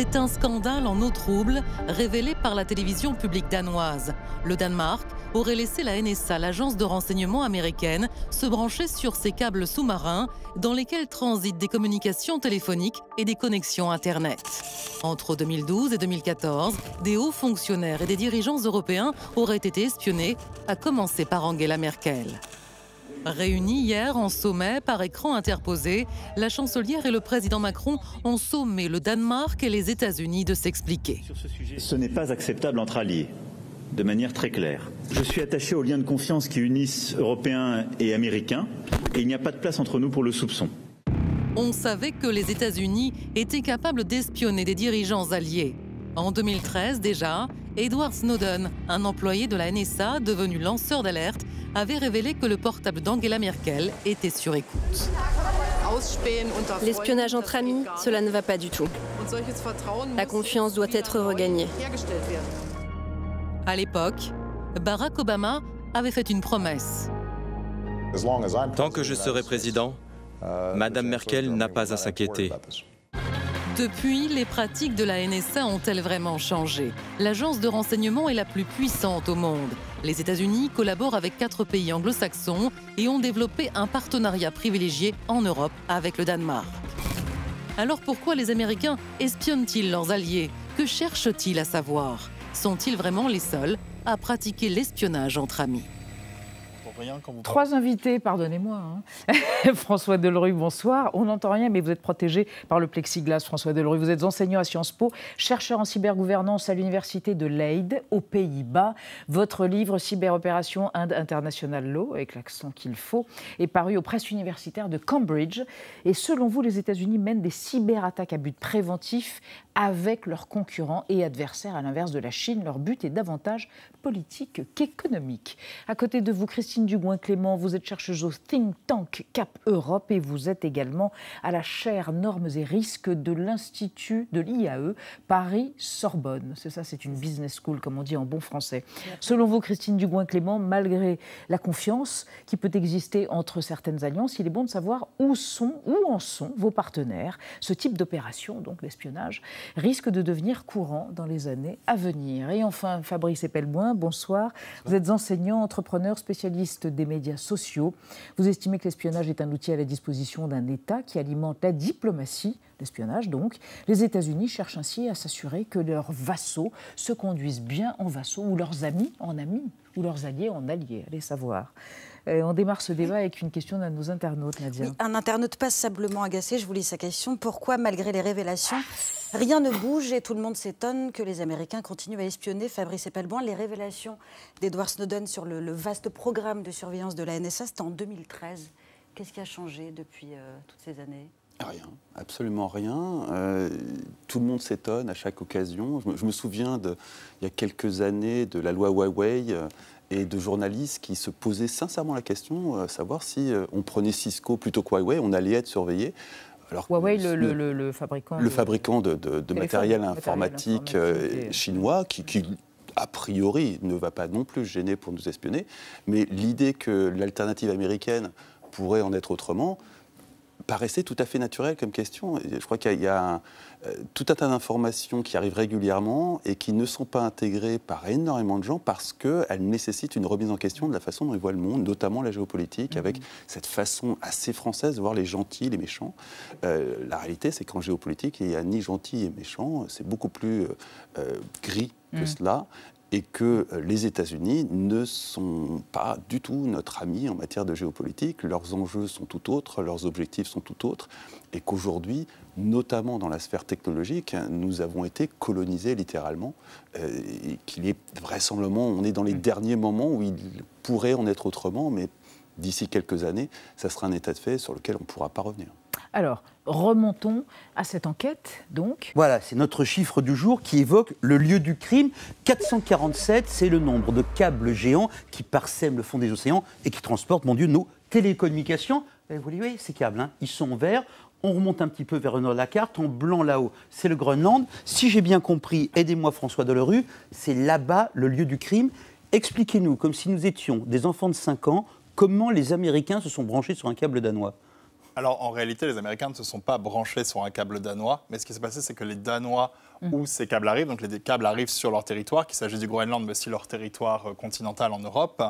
C'est un scandale en eau trouble révélé par la télévision publique danoise. Le Danemark aurait laissé la NSA, l'agence de renseignement américaine, se brancher sur ses câbles sous-marins dans lesquels transitent des communications téléphoniques et des connexions Internet. Entre 2012 et 2014, des hauts fonctionnaires et des dirigeants européens auraient été espionnés, à commencer par Angela Merkel. Réunis hier en sommet par écran interposé, la chancelière et le président Macron ont sommé le Danemark et les États-Unis de s'expliquer. Ce n'est pas acceptable entre alliés, de manière très claire. Je suis attaché aux liens de confiance qui unissent Européens et Américains, et il n'y a pas de place entre nous pour le soupçon. On savait que les États-Unis étaient capables d'espionner des dirigeants alliés. En 2013 déjà, Edward Snowden, un employé de la NSA devenu lanceur d'alerte, avait révélé que le portable d'Angela Merkel était sur écoute. L'espionnage entre amis, cela ne va pas du tout. La confiance doit être regagnée. À l'époque, Barack Obama avait fait une promesse. Tant que je serai président, Madame Merkel n'a pas à s'inquiéter. Depuis, les pratiques de la NSA ont-elles vraiment changé L'agence de renseignement est la plus puissante au monde. Les États-Unis collaborent avec quatre pays anglo-saxons et ont développé un partenariat privilégié en Europe avec le Danemark. Alors pourquoi les Américains espionnent-ils leurs alliés Que cherchent-ils à savoir Sont-ils vraiment les seuls à pratiquer l'espionnage entre amis Trois invités, pardonnez-moi. Hein. François Delruy, bonsoir. On n'entend rien, mais vous êtes protégé par le plexiglas, François Delruy. Vous êtes enseignant à Sciences Po, chercheur en cybergouvernance à l'université de Leyde, aux Pays-Bas. Votre livre Cyberopération Inde International Law, avec l'accent qu'il faut, est paru aux presses universitaires de Cambridge. Et selon vous, les États-Unis mènent des cyberattaques à but préventif avec leurs concurrents et adversaires, à l'inverse de la Chine. Leur but est davantage politique qu'économique. À côté de vous, Christine Dugoin-Clément, vous êtes chercheuse au think tank Cap Europe et vous êtes également à la chaire Normes et Risques de l'Institut de l'IAE Paris-Sorbonne. C'est ça, c'est une business school, comme on dit en bon français. Selon vous, Christine Dugoin-Clément, malgré la confiance qui peut exister entre certaines alliances, il est bon de savoir où sont, où en sont vos partenaires. Ce type d'opération, donc l'espionnage, risque de devenir courant dans les années à venir. Et enfin, Fabrice Epelboin, bonsoir. Vous êtes enseignant, entrepreneur, spécialiste des médias sociaux. Vous estimez que l'espionnage est un outil à la disposition d'un État qui alimente la diplomatie, l'espionnage donc. Les États-Unis cherchent ainsi à s'assurer que leurs vassaux se conduisent bien en vassaux, ou leurs amis en amis, ou leurs alliés en alliés, allez savoir. Euh, on démarre ce débat avec une question d'un de nos internautes, Nadia. un internaute passablement agacé, je vous lis sa question. Pourquoi, malgré les révélations, rien ne bouge et tout le monde s'étonne que les Américains continuent à espionner Fabrice Epelboin Les révélations d'Edward Snowden sur le, vaste programme de surveillance de la NSA, c'était en 2013. Qu'est-ce qui a changé depuis euh, toutes ces années Rien, absolument rien. Euh, tout le monde s'étonne à chaque occasion. Je me, je me souviens, de, il y a quelques années, de la loi Huawei, et de journalistes qui se posaient sincèrement la question, euh, savoir si euh, on prenait Cisco plutôt que Huawei, on allait être surveillé. Huawei, le, fabricant, le de, fabricant de, matériel, informatique, euh, chinois, qui a priori ne va pas non plus gêner pour nous espionner, mais l'idée que l'alternative américaine pourrait en être autrement, paraissait tout à fait naturel comme question. Je crois qu'il y a, euh, tout un tas d'informations qui arrivent régulièrement et qui ne sont pas intégrées par énormément de gens parce qu'elles nécessitent une remise en question de la façon dont ils voient le monde, notamment la géopolitique, avec mhm. cette façon assez française de voir les gentils, les méchants. Euh, la réalité, c'est qu'en géopolitique, il n'y a ni gentil et méchant, c'est beaucoup plus euh, gris que mhm. cela et que euh, les États-Unis ne sont pas du tout notre ami en matière de géopolitique. Leurs enjeux sont tout autres, leurs objectifs sont tout autres, et qu'aujourd'hui, notamment dans la sphère technologique, nous avons été colonisés littéralement, euh, et qu'il est vraisemblablement, on est dans les mm. derniers moments où il pourrait en être autrement, mais d'ici quelques années, ça sera un état de fait sur lequel on ne pourra pas revenir. Alors, remontons à cette enquête, donc. Voilà, c'est notre chiffre du jour qui évoque le lieu du crime. 447, c'est le nombre de câbles géants qui parsèment le fond des océans et qui transportent, mon Dieu, nos télécommunications. Eh, vous voyez, ces câbles, hein, ils sont verts. vert. On remonte un petit peu vers le nord de la carte. En blanc là-haut, c'est le Groenland. Si j'ai bien compris, aidez-moi François Delerue, c'est là-bas le lieu du crime. Expliquez-nous, comme si nous étions des enfants de 5 ans, comment les Américains se sont branchés sur un câble danois. Alors en réalité, les Américains ne se sont pas branchés sur un câble danois, mais ce qui s'est passé, c'est que les Danois mm. où ces câbles arrivent, donc les câbles arrivent sur leur territoire, qu'il s'agisse du Groenland, mais aussi leur territoire euh, continental en Europe,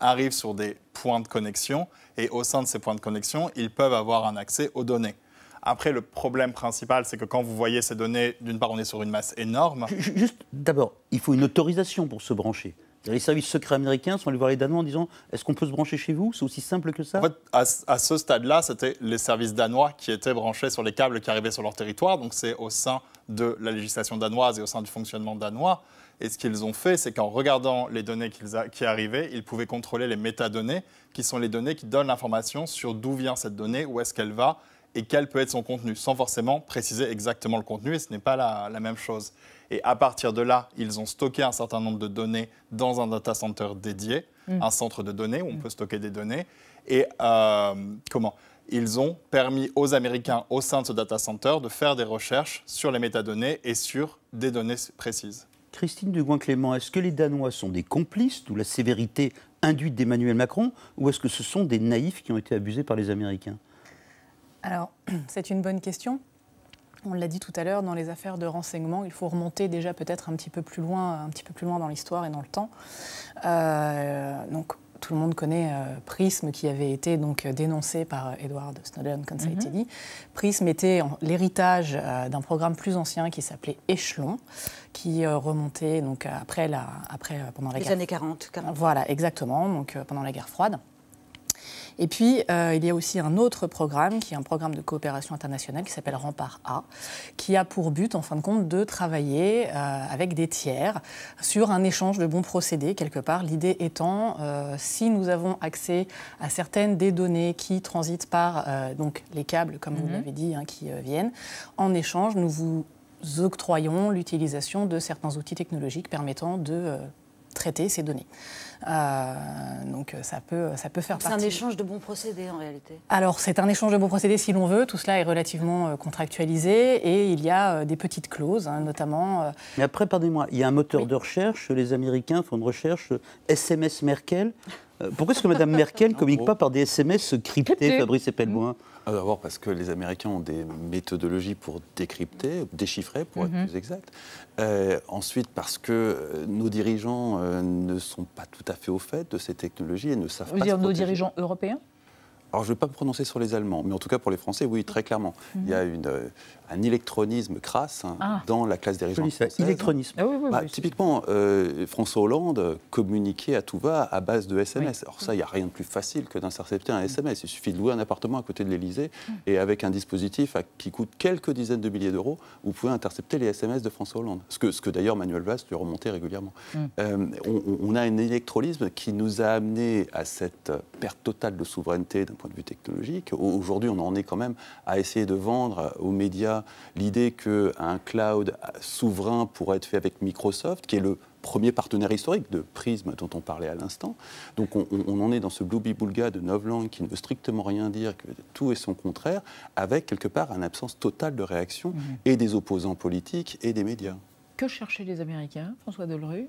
arrivent sur des points de connexion, et au sein de ces points de connexion, ils peuvent avoir un accès aux données. Après, le problème principal, c'est que quand vous voyez ces données, d'une part, on est sur une masse énorme. Juste, d'abord, il faut une autorisation pour se brancher. Les services secrets américains sont allés voir les Danois en disant Est-ce qu'on peut se brancher chez vous C'est aussi simple que ça à, ce stade-là, c'était les services danois qui étaient branchés sur les câbles qui arrivaient sur leur territoire. Donc, c'est au sein de la législation danoise et au sein du fonctionnement danois. Et ce qu'ils ont fait, c'est qu'en regardant les données qui arrivaient, ils pouvaient contrôler les métadonnées, qui sont les données qui donnent l'information sur d'où vient cette donnée, où est-ce qu'elle va et quel peut être son contenu, sans forcément préciser exactement le contenu, et ce n'est pas la même chose. Et à partir de là, ils ont stocké un certain nombre de données dans un data center dédié, hmm. un centre de données où on hmm. peut stocker des données. Et euh, comment ils ont permis aux Américains au sein de ce data center de faire des recherches sur les métadonnées et sur des données précises. Christine Dugouin-Clément, est-ce que les Danois sont des complices, de la sévérité induite d'Emmanuel Macron, ou est-ce que ce sont des naïfs qui ont été abusés par les Américains Alors, c'est une bonne question on l'a dit tout à l'heure, dans les affaires de renseignement, il faut remonter déjà peut-être un petit peu plus loin, un petit peu plus loin dans l'histoire et dans le temps. Euh, donc tout le monde connaît euh, Prism qui avait été donc euh, dénoncé par Edward Snowden, comme ça a mhm. été dit. Prism était l'héritage d'un programme plus ancien qui s'appelait Échelon, qui remontait donc après la, après pendant la les années 40, Voilà, exactement. Donc pendant la guerre froide. Et puis, euh, il y a aussi un autre programme, qui est un programme de coopération internationale, qui s'appelle Rempart A, qui a pour but, en fin de compte, de travailler euh, avec des tiers sur un échange de bons procédés, quelque part. L'idée étant, euh, si nous avons accès à certaines des données qui transitent par donc, les câbles, comme vous mhm. l'avez dit, hein, qui viennent, en échange, nous vous octroyons l'utilisation de certains outils technologiques permettant de traiter ces données. Euh, donc euh, ça peut, ça peut faire partie. C'est un échange de bons procédés en réalité. Alors c'est un échange de bons procédés si l'on veut. Tout cela est relativement euh, contractualisé et il y a des petites clauses, hein, notamment. Mais après, pardonnez-moi, il y a un moteur de recherche. Les Américains font une recherche SMS Merkel. Pourquoi est-ce que Mme Merkel ne communique pas par des SMS cryptés, Fabrice Pellebois? Ah, d'abord parce que les Américains ont des méthodologies pour décrypter, déchiffrer, pour être mhm. plus exact. Euh, ensuite parce que euh, nos dirigeants euh, ne sont pas tout à fait au fait de ces technologies et ne savent pas. Vous dire nos dirigeants européens alors je ne vais pas me prononcer sur les Allemands, mais en tout cas pour les Français, oui, très clairement. Il y a mhm. une, euh, un électronisme crasse hein, ah. dans la classe dirigeante française. Électronisme. Ah bah, typiquement, euh, François Hollande communiquait à tout va à base de SMS. Alors ça, il n'y a rien de plus facile que d'intercepter un SMS. Mm. Il suffit de louer un appartement à côté de l'Élysée mm. et avec un dispositif qui coûte quelques dizaines de milliers d'euros, vous pouvez intercepter les SMS de François Hollande. Ce que, ce que d'ailleurs Manuel Valls lui remontait régulièrement. Mm. Euh, on, a un électronisme qui nous a amené à cette perte totale de souveraineté point de vue technologique. Aujourd'hui, on en est quand même à essayer de vendre aux médias l'idée qu'un cloud souverain pourrait être fait avec Microsoft, qui est le premier partenaire historique de Prism dont on parlait à l'instant. Donc on, en est dans ce bloubi-boulga de Novlang qui ne veut strictement rien dire, que tout est son contraire, avec quelque part une absence totale de réaction mmh. et des opposants politiques et des médias. Que cherchaient les Américains, François Delrue?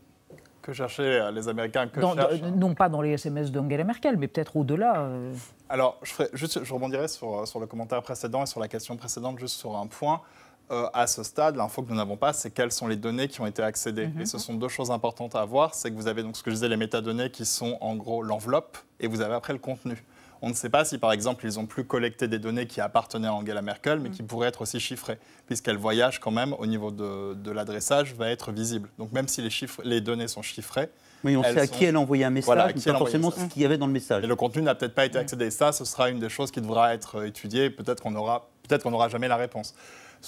que les Américains que hein. Non pas dans les SMS d'Angela Merkel, mais peut-être au-delà. Euh. Alors, je, rebondirai euh, sur, le commentaire précédent et sur la question précédente, juste sur un point. Euh, à ce stade, l'info que nous n'avons pas, c'est quelles sont les données qui ont été accédées. Mhm. Et ce sont deux choses importantes à voir. C'est que vous avez donc ce que je disais, les métadonnées qui sont en gros l'enveloppe, et vous avez après le contenu. On ne sait pas si, par exemple, ils ont plus collecté des données qui appartenaient à Angela Merkel, mais mm. qui pourraient être aussi chiffrées, puisqu'elle voyage quand même au niveau de, de l'adressage, va être visible. Donc même si les, chiffres, les données sont chiffrées, oui, on sait à qui elle envoyait un message, mais forcément ce qu'il y avait dans le message. Et le contenu n'a peut-être pas été mm. accédé. Ça, ce sera une des choses qui devra être étudiée. Peut-être qu'on aura, peut-être qu'on n'aura jamais la réponse.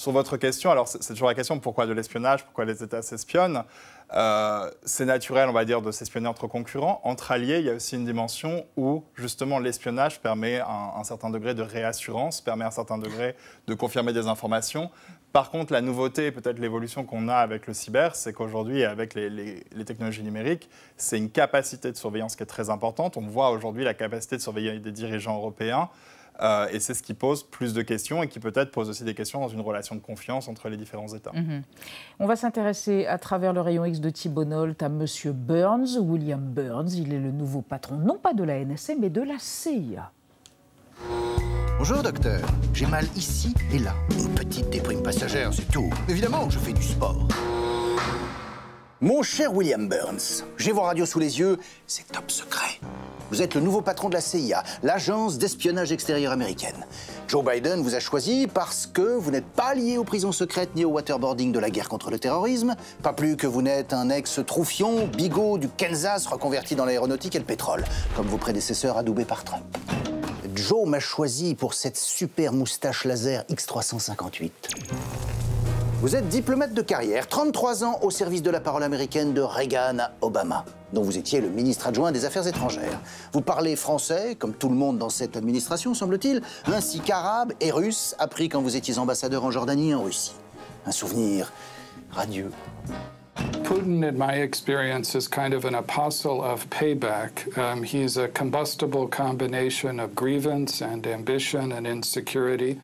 Sur votre question, alors c'est toujours la question pourquoi de l'espionnage, pourquoi les États s'espionnent. Euh, c'est naturel, on va dire, de s'espionner entre concurrents. Entre alliés, il y a aussi une dimension où, justement, l'espionnage permet un, certain degré de réassurance, permet un certain degré de confirmer des informations. Par contre, la nouveauté peut-être l'évolution qu'on a avec le cyber, c'est qu'aujourd'hui, avec les, les, technologies numériques, c'est une capacité de surveillance qui est très importante. On voit aujourd'hui la capacité de surveiller des dirigeants européens. Euh, et c'est ce qui pose plus de questions et qui peut-être pose aussi des questions dans une relation de confiance entre les différents États. Mhm. On va s'intéresser à travers le rayon X de Thibault à M. Burns, William Burns. Il est le nouveau patron, non pas de la NSA, mais de la CIA. Bonjour docteur, j'ai mal ici et là. Une petite déprime passagère, c'est tout. Évidemment, je fais du sport. Mon cher William Burns, j'ai vos radios sous les yeux, c'est top secret. Vous êtes le nouveau patron de la CIA, l'agence d'espionnage extérieur américaine. Joe Biden vous a choisi parce que vous n'êtes pas lié aux prisons secrètes ni au waterboarding de la guerre contre le terrorisme, pas plus que vous n'êtes un ex-troufion, bigot du Kansas reconverti dans l'aéronautique et le pétrole, comme vos prédécesseurs adoubés par Trump. Joe m'a choisi pour cette super moustache laser X358. Vous êtes diplomate de carrière, 33 ans au service de la parole américaine de Reagan à Obama, dont vous étiez le ministre adjoint des Affaires étrangères. Vous parlez français, comme tout le monde dans cette administration, semble-t-il, ainsi qu'arabe et russe, appris quand vous étiez ambassadeur en Jordanie et en Russie. Un souvenir radieux. Putin, in my experience, is kind of an apostle of payback. Um, he's a combustible combination of grievance and ambition and insecurity.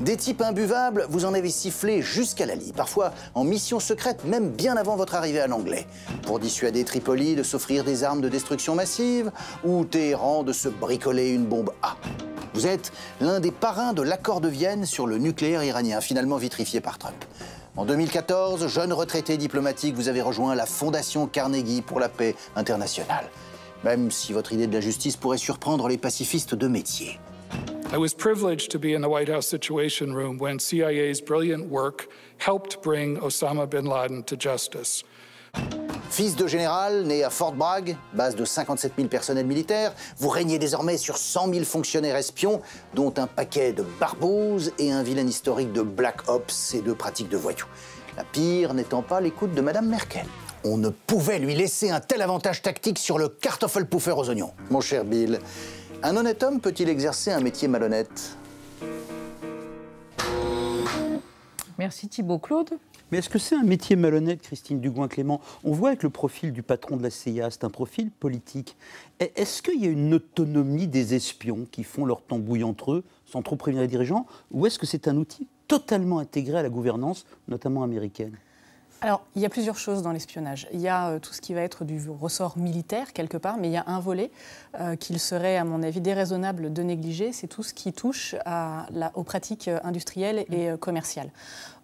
Des types imbuvables, vous en avez sifflé jusqu'à la lit, parfois en mission secrète, même bien avant votre arrivée à l'anglais, pour dissuader Tripoli de s'offrir des armes de destruction massive ou Téhéran de se bricoler une bombe A. Vous êtes l'un des parrains de l'accord de Vienne sur le nucléaire iranien, finalement vitrifié par Trump. En 2014, jeune retraité diplomatique, vous avez rejoint la Fondation Carnegie pour la paix internationale. Même si votre idée de la justice pourrait surprendre les pacifistes de métier. I was privileged to be in the White House Situation Room when CIA's brilliant work helped bring Osama bin Laden to justice. Fils de général, né à Fort Bragg, base de 57 000 personnels militaires, vous régnez désormais sur 100 000 fonctionnaires espions, dont un paquet de barbouzes et un vilain historique de Black Ops et de pratiques de voyous. La pire n'étant pas l'écoute de Madame Merkel. On ne pouvait lui laisser un tel avantage tactique sur le kartoffelpuffer aux oignons. Mon cher Bill, un honnête homme peut-il exercer un métier malhonnête Merci Thibault Claude. Mais est-ce que c'est un métier malhonnête, Christine Dugoin-Clément On voit avec le profil du patron de la CIA, c'est un profil politique. Est-ce qu'il y a une autonomie des espions qui font leur tambouille entre eux sans trop prévenir les dirigeants Ou est-ce que c'est un outil totalement intégré à la gouvernance, notamment américaine alors, il y a plusieurs choses dans l'espionnage. Il y a euh, tout ce qui va être du ressort militaire quelque part, mais il y a un volet euh, qu'il serait, à mon avis, déraisonnable de négliger, c'est tout ce qui touche aux pratiques euh, industrielles et mmh. commerciales.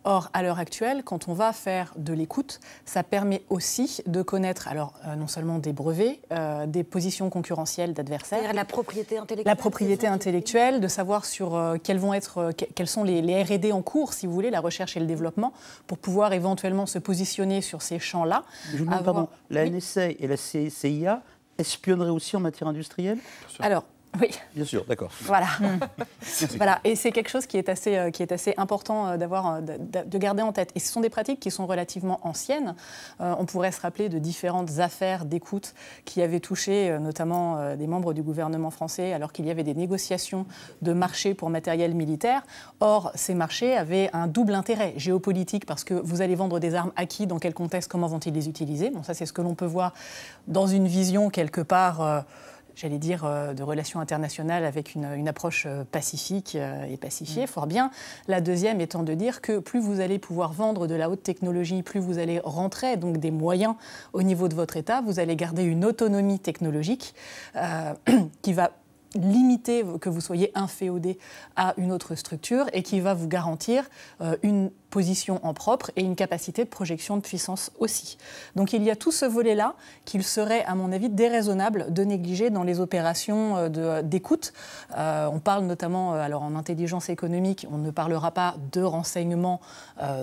Or, à l'heure actuelle, quand on va faire de l'écoute, ça permet aussi de connaître, alors euh, non seulement des brevets, euh, des positions concurrentielles d'adversaires. La propriété intellectuelle. La propriété intellectuelle, de savoir sur euh, quels vont être, quels sont les, R&D en cours, si vous voulez, la recherche et le développement, pour pouvoir éventuellement se positionner sur ces champs-là. Je vous demande, pardon, la NSA et la CIA espionneraient aussi en matière industrielle Alors, oui. Bien sûr, d'accord. Voilà. Hmm. voilà. Et c'est quelque chose qui est assez, euh, qui est assez important euh, d'avoir, euh, de, garder en tête. Et ce sont des pratiques qui sont relativement anciennes. on pourrait se rappeler de différentes affaires d'écoute qui avaient touché notamment des membres du gouvernement français alors qu'il y avait des négociations de marchés pour matériel militaire. Or, ces marchés avaient un double intérêt géopolitique parce que vous allez vendre des armes à qui, dans quel contexte, comment vont-ils les utiliser. Bon, ça, c'est ce que l'on peut voir dans une vision quelque part j'allais dire, euh, de relations internationales avec une, approche euh, pacifique euh, et pacifiée, mm. fort bien. La deuxième étant de dire que plus vous allez pouvoir vendre de la haute technologie, plus vous allez rentrer donc des moyens au niveau de votre État, vous allez garder une autonomie technologique qui va limiter que vous soyez inféodé à une autre structure et qui va vous garantir une position en propre et une capacité de projection de puissance aussi. Donc il y a tout ce volet-là qu'il serait, à mon avis, déraisonnable de négliger dans les opérations euh, euh, d'écoute. Euh, on parle notamment, alors en intelligence économique, on ne parlera pas de renseignements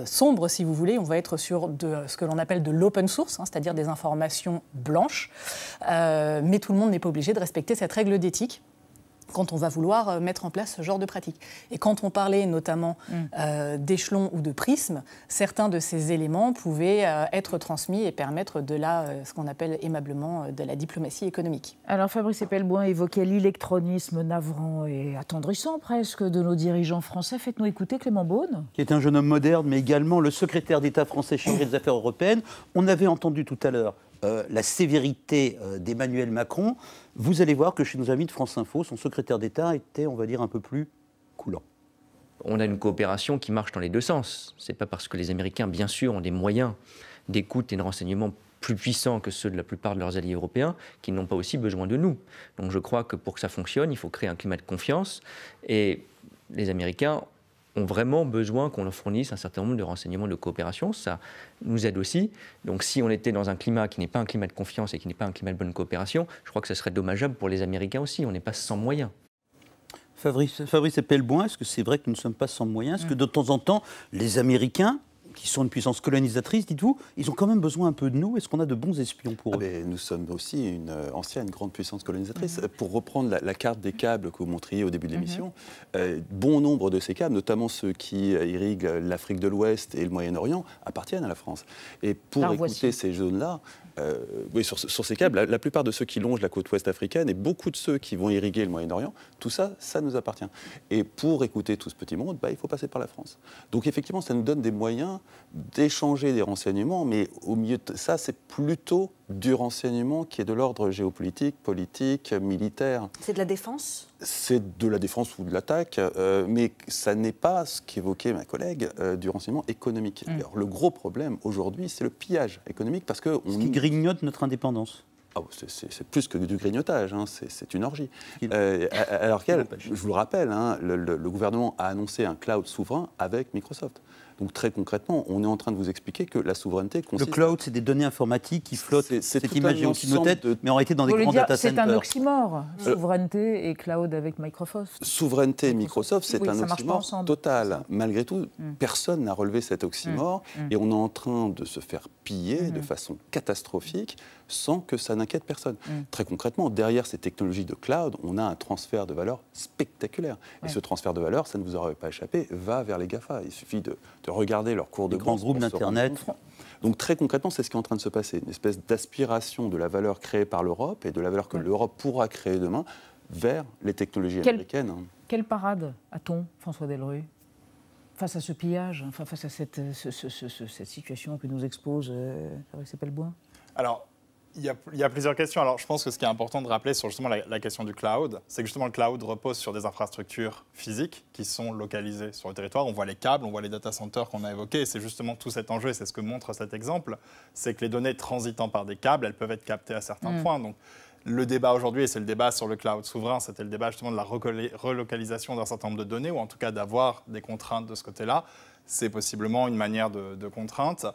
sombres, si vous voulez, on va être sur de, ce que l'on appelle de l'open source, hein, c'est-à-dire des informations blanches, mais tout le monde n'est pas obligé de respecter cette règle d'éthique quand on va vouloir euh, mettre en place ce genre de pratique. Et quand on parlait notamment mm. euh, d'échelon d'échelons ou de prismes, certains de ces éléments pouvaient euh, être transmis et permettre de la, ce qu'on appelle aimablement de la diplomatie économique. Alors Fabrice Epelboin évoquait l'électronisme navrant et attendrissant presque de nos dirigeants français. Faites-nous écouter Clément Beaune. Qui est un jeune homme moderne, mais également le secrétaire d'État français chargé des affaires européennes. On avait entendu tout à l'heure la sévérité d'Emmanuel Macron, vous allez voir que chez nos amis de France Info, son secrétaire d'État était, on va dire, un peu plus coulant. On a une coopération qui marche dans les deux sens. Ce n'est pas parce que les Américains, bien sûr, ont des moyens d'écoute et de renseignement plus puissants que ceux de la plupart de leurs alliés européens, qu'ils n'ont pas aussi besoin de nous. Donc je crois que pour que ça fonctionne, il faut créer un climat de confiance. Et les Américains ont vraiment besoin qu'on leur fournisse un certain nombre de renseignements de coopération. Ça nous aide aussi. Donc si on était dans un climat qui n'est pas un climat de confiance et qui n'est pas un climat de bonne coopération, je crois que ce serait dommageable pour les Américains aussi. On n'est pas sans moyens. Fabrice, Fabrice est-ce que c'est vrai que nous ne sommes pas sans moyens Est-ce que mm. de temps en temps, les Américains qui sont une puissance colonisatrice, dites-vous, ils ont quand même besoin un peu de nous. Est-ce qu'on a de bons espions pour ah eux ben, Nous sommes aussi une euh, ancienne grande puissance colonisatrice. Pour reprendre la, carte des câbles que vous montriez au début de l'émission, mhm. euh, bon nombre de ces câbles, notamment ceux qui euh, irriguent l'Afrique de l'Ouest et le Moyen-Orient, appartiennent à la France. Et pour écouter ces zones-là, oui, sur, ces câbles, la, la, plupart de ceux qui longent la côte ouest africaine et beaucoup de ceux qui vont irriguer le Moyen-Orient, tout ça, ça nous appartient. Et pour écouter tout ce petit monde, bah, il faut passer par la France. Donc effectivement, ça nous donne des moyens d'échanger des renseignements, mais au milieu de ça, c'est plutôt du renseignement qui est de l'ordre géopolitique, politique, militaire. C'est de la défense C'est de la défense ou de l'attaque, euh, mais ça n'est pas ce qu'évoquait ma collègue euh, du renseignement économique. Mm. le gros problème aujourd'hui, c'est le pillage économique parce que... Ce qui grignote notre indépendance ah, c'est plus que du grignotage, hein, c'est une orgie. Euh, alors je vous le rappelle, hein, le, gouvernement a annoncé un cloud souverain avec Microsoft. Donc très concrètement, on est en train de vous expliquer que la souveraineté consiste... Le cloud, c'est des données informatiques qui flottent, c'est image en tête, mais en réalité dans des grands data centers. C'est un oxymore, euh, souveraineté et cloud avec Microsoft. Souveraineté et Microsoft, c'est un oxymore total. Malgré tout, mm. personne n'a relevé cet oxymore mm. Mm. et on est en train de se faire piller de façon catastrophique sans que ça n'inquiète personne. Très concrètement, derrière ces technologies de cloud, on a un transfert de valeur spectaculaire. Et ce transfert de valeur, ça ne vous aurait pas échappé, va vers les GAFA. Il suffit de regarder leur cours de grands groupes d'Internet. Donc très concrètement, c'est ce qui est en train de se passer, une espèce d'aspiration de la valeur créée par l'Europe et de la valeur que l'Europe pourra créer demain vers les technologies américaines. Hein. Quelle parade a-t-on, François Delru face à ce pillage, enfin, face à cette, cette situation que nous expose euh, Fabrice Pellebois Alors, il y, a, plusieurs questions. Alors, je pense que ce qui est important de rappeler sur justement la, question du cloud, c'est que justement le cloud repose sur des infrastructures physiques qui sont localisées sur le territoire. On voit les câbles, on voit les data centers qu'on a évoqués. C'est justement tout cet enjeu, et c'est ce que montre cet exemple, c'est que les données transitant par des câbles, elles peuvent être captées à certains mm. points. Donc, le débat aujourd'hui, et c'est le débat sur le cloud souverain, c'était le débat justement de la relocalisation d'un certain nombre de données, ou en tout cas d'avoir des contraintes de ce côté-là. C'est possiblement une manière de contrainte.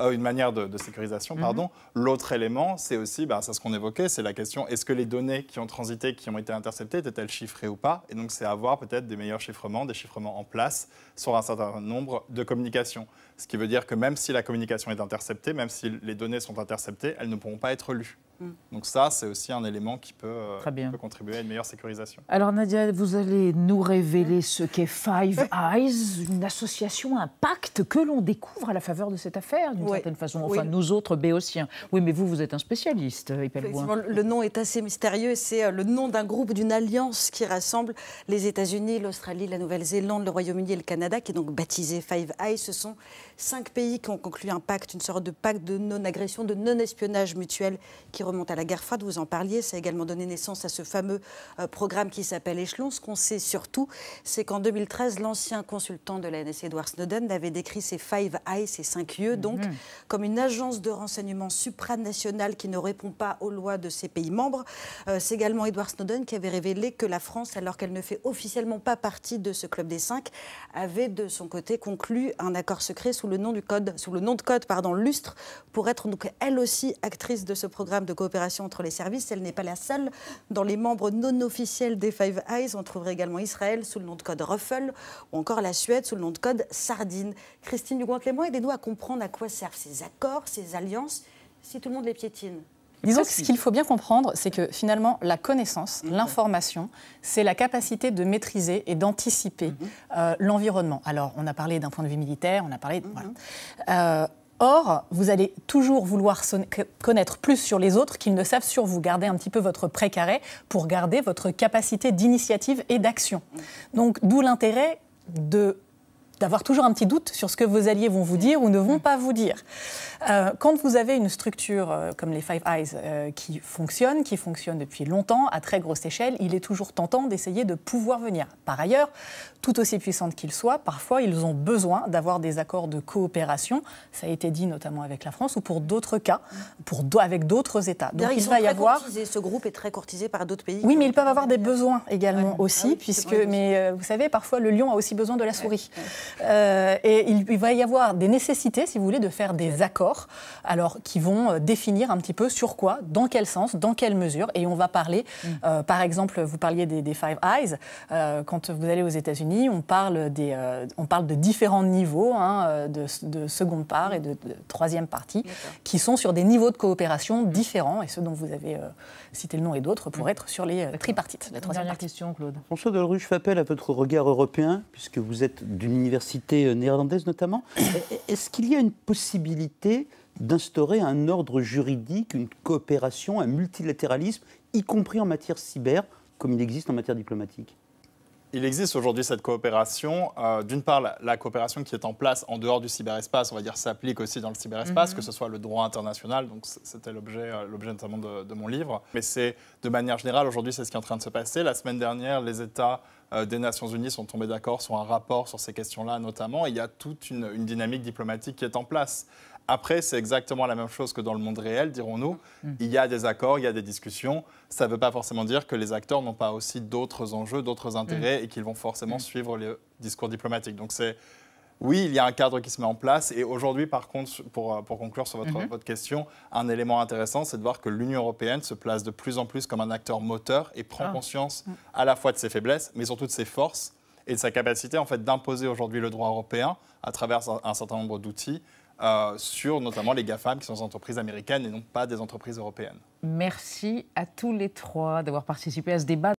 Euh, une manière de, sécurisation, mhm. pardon. L'autre élément, c'est aussi, bah, c'est ce qu'on évoquait, c'est la question est-ce que les données qui ont transité, qui ont été interceptées, étaient-elles chiffrées ou pas Et donc, c'est avoir peut-être des meilleurs chiffrements, des chiffrements en place sur un certain nombre de communications. Ce qui veut dire que même si la communication est interceptée, même si les données sont interceptées, elles ne pourront pas être lues. Mm. Donc ça, c'est aussi un élément euh, qui peut, contribuer à une meilleure sécurisation. Alors Nadia, vous allez nous révéler ce qu'est Five Eyes, une association, un pacte que l'on découvre à la faveur de cette affaire, d'une certaine façon. Enfin, nous autres béotiens. Oui, mais vous, vous êtes un spécialiste, Le nom est assez mystérieux. C'est euh, le nom d'un groupe, d'une alliance qui rassemble les États-Unis, l'Australie, la Nouvelle-Zélande, le Royaume-Uni et le Canada, qui est donc baptisé Five Eyes. Ce sont cinq pays qui ont conclu un pacte, une sorte de pacte de non-agression, de non-espionnage mutuel qui remonte à la guerre froide. Vous en parliez. Ça a également donné naissance à ce fameux euh, programme qui s'appelle Échelon. Ce qu'on sait surtout, c'est qu'en 2013, l'ancien consultant de la NSA, Edward Snowden, avait décrit ces Five Eyes, ces cinq yeux, donc, mhm comme une agence de renseignement supranationale qui ne répond pas aux lois de ses pays membres. Euh, c'est également Edward Snowden qui avait révélé que la France, alors qu'elle ne fait officiellement pas partie de ce club des cinq, avait de son côté conclu un accord secret sous le nom, du code, sous le nom de code pardon, Lustre pour être donc elle aussi actrice de ce programme de coopération entre les services. Elle n'est pas la seule. Dans les membres non officiels des Five Eyes, on trouverait également Israël sous le nom de code Ruffle ou encore la Suède sous le nom de code Sardine. Christine duguant clément aidez-nous à comprendre à quoi sert ces accords, ces alliances, si tout le monde les piétine Disons que ce qu'il faut bien comprendre, c'est que finalement, la connaissance, mm-hmm. l'information, c'est la capacité de maîtriser et d'anticiper mm-hmm. euh, l'environnement. Alors, on a parlé d'un point de vue militaire, on a parlé. Mm-hmm. Euh, or, vous allez toujours vouloir connaître plus sur les autres qu'ils ne savent sur vous. Gardez un petit peu votre précaré pour garder votre capacité d'initiative et d'action. Donc, d'où l'intérêt de d'avoir toujours un petit doute sur ce que vos alliés vont vous dire ou ne vont mm. pas vous dire. Euh, quand vous avez une structure euh, comme les Five Eyes euh, qui fonctionne, qui fonctionne depuis longtemps, à très grosse échelle, il est toujours tentant d'essayer de pouvoir venir. Par ailleurs, tout aussi puissantes qu'ils soient, parfois ils ont besoin d'avoir des accords de coopération. Ça a été dit notamment avec la France ou pour d'autres cas, pour avec d'autres États. Donc il va y avoir. Courtisés. Ce groupe est très courtisé par d'autres pays. Oui, mais ils peuvent avoir des besoins également ah aussi, puisque. Mais vous savez, parfois le lion a aussi besoin de la souris. Euh, et il, va y avoir des nécessités, si vous voulez, de faire des accords, alors qui vont euh, définir un petit peu sur quoi, dans quel sens, dans quelle mesure. Et on va parler, mm. euh, par exemple, vous parliez des, Five Eyes. quand vous allez aux États-Unis, on parle des, on parle de différents niveaux hein, de, seconde part et de, troisième partie, qui sont sur des niveaux de coopération différents, et ceux dont vous avez cité le nom et d'autres pour être sur les tripartites. La troisième question, Claude. François Delruche fait appel à votre regard européen, puisque vous êtes d'une euh, néerlandaise notamment. Est-ce qu'il y a une possibilité d'instaurer un ordre juridique, une coopération, un multilatéralisme, y compris en matière cyber, comme il existe en matière diplomatique il existe aujourd'hui cette coopération. Euh, d'une part, la, coopération qui est en place en dehors du cyberespace, on va dire, s'applique aussi dans le cyberespace, mhm. que ce soit le droit international, donc c'était l'objet euh, l'objet notamment de, de, mon livre. Mais c'est de manière générale, aujourd'hui, c'est ce qui est en train de se passer. La semaine dernière, les États euh, des Nations Unies sont tombés d'accord sur un rapport sur ces questions-là notamment. Et il y a toute une, dynamique diplomatique qui est en place. Après, c'est exactement la même chose que dans le monde réel, dirons-nous. Mm. Il y a des accords, il y a des discussions. Ça ne veut pas forcément dire que les acteurs n'ont pas aussi d'autres enjeux, d'autres mm. intérêts et qu'ils vont forcément mm. suivre le discours diplomatique. Donc c'est oui, il y a un cadre qui se met en place. Et aujourd'hui, par contre, pour, euh, conclure sur votre, mhm. votre question, un élément intéressant, c'est de voir que l'Union européenne se place de plus en plus comme un acteur moteur et prend ah. conscience mm. à la fois de ses faiblesses, mais surtout de ses forces et de sa capacité en fait, d'imposer aujourd'hui le droit européen à travers un certain nombre d'outils euh, sur notamment les GAFAM, qui sont des entreprises américaines et non pas des entreprises européennes. Merci à tous les trois d'avoir participé à ce débat.